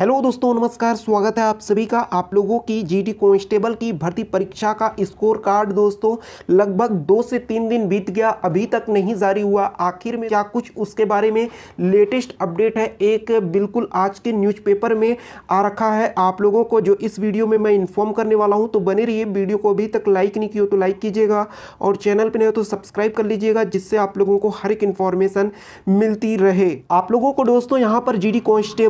hello दोस्तों नमस्कार स्वागत है आप सभी का आप लोगों की जीडी कांस्टेबल की भर्ती परीक्षा का स्कोर कार्ड दोस्तों लगभग दो से तीन दिन बीत गया अभी तक नहीं जारी हुआ आखिर में क्या कुछ उसके बारे में लेटेस्ट अपडेट है एक बिल्कुल आज के न्यूज़पेपर में आ रखा है आप लोगों को जो इस वीडियो में मैं इन्फॉर्म करने वाला हूँ तो बने रही वीडियो को अभी तक लाइक नहीं किया तो लाइक कीजिएगा और चैनल पर नहीं हो तो सब्सक्राइब कर लीजिएगा जिससे आप लोगों को हर एक इन्फॉर्मेशन मिलती रहे आप लोगों को दोस्तों यहाँ पर जी डी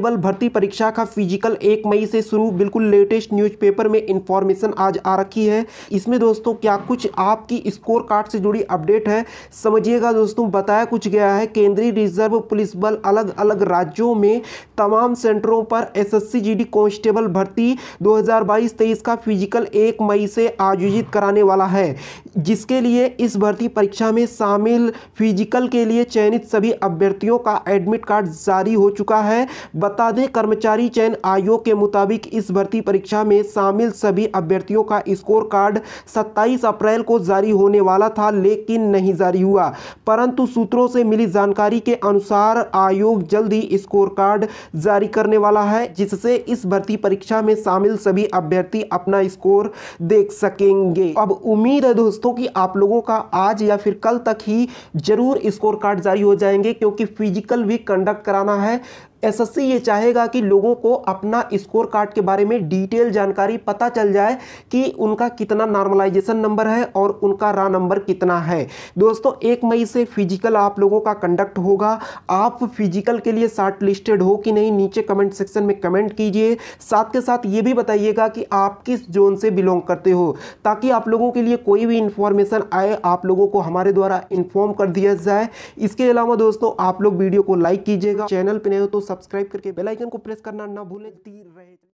भर्ती परीक्षा रखा फिजिकल एक मई से शुरू बिल्कुल लेटेस्ट न्यूज़पेपर में इंफॉर्मेशन आज आ रखी है इसमें दोस्तों क्या कुछ आपकी स्कोर कार्ड से जुड़ी अपडेट है समझिएगा दोस्तों बताया कुछ गया है केंद्रीय रिजर्व पुलिस बल अलग अलग राज्यों में तमाम सेंटरों पर एस एस कांस्टेबल भर्ती दो हजार का फिजिकल एक मई से आयोजित कराने वाला है जिसके लिए इस भर्ती परीक्षा में शामिल फिजिकल के लिए चयनित सभी अभ्यर्थियों का एडमिट कार्ड जारी हो चुका है बता दें कर्मचारी चयन आयोग के मुताबिक इस भर्ती परीक्षा में शामिल सभी अभ्यर्थियों का स्कोर कार्ड 27 अप्रैल को जारी होने वाला था लेकिन नहीं जारी हुआ परंतु सूत्रों से मिली जानकारी के अनुसार आयोग जल्द ही स्कोर कार्ड जारी करने वाला है जिससे इस भर्ती परीक्षा में शामिल सभी अभ्यर्थी अपना स्कोर देख सकेंगे अब उम्मीद है दोस्तों दोस्तों कि आप लोगों का आज या फिर कल तक ही जरूर स्कोर कार्ड जारी हो जाएंगे क्योंकि फिजिकल भी कंडक्ट कराना है एसएससी ये चाहेगा कि लोगों को अपना स्कोर कार्ड के बारे में डिटेल जानकारी पता चल जाए कि उनका कितना नॉर्मलाइजेशन नंबर है और उनका रा नंबर कितना है दोस्तों एक मई से फिजिकल आप लोगों का कंडक्ट होगा आप फिजिकल के लिए शार्ट लिस्टेड हो कि नहीं नीचे कमेंट सेक्शन में कमेंट कीजिए साथ के साथ ये भी बताइएगा कि आप किस जोन से बिलोंग करते हो ताकि आप लोगों के लिए कोई भी इंफॉर्मेशन आए आप लोगों को हमारे द्वारा इन्फॉर्म कर दिया जाए इसके अलावा दोस्तों आप लोग वीडियो को लाइक कीजिएगा चैनल पर नहीं हो तो सब्सक्राइब करके बेलाइकन को प्रेस करना ना भूलें तीर रहे